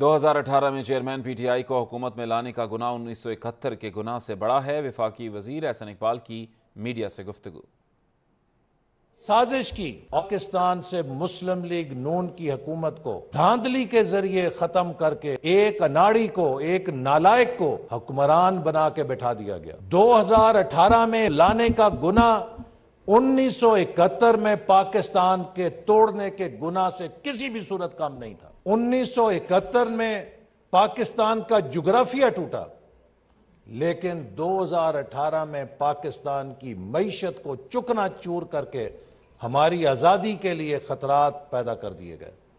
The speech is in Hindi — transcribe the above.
2018 में चेयरमैन पीटीआई को हुकूमत में लाने का गुना 1971 के गुना से बड़ा है विफाकी वजीर एहसन इकबाल की मीडिया से गुफ्तगु साजिश की पाकिस्तान से मुस्लिम लीग नून की हुकूमत को धांधली के जरिए खत्म करके एक अनाड़ी को एक नालायक को हुक्मरान बना के बैठा दिया गया 2018 में लाने का गुना 1971 में पाकिस्तान के तोड़ने के गुना से किसी भी सूरत काम नहीं था 1971 में पाकिस्तान का जुग्राफिया टूटा लेकिन 2018 में पाकिस्तान की मीशत को चुकना चूर करके हमारी आज़ादी के लिए खतरात पैदा कर दिए गए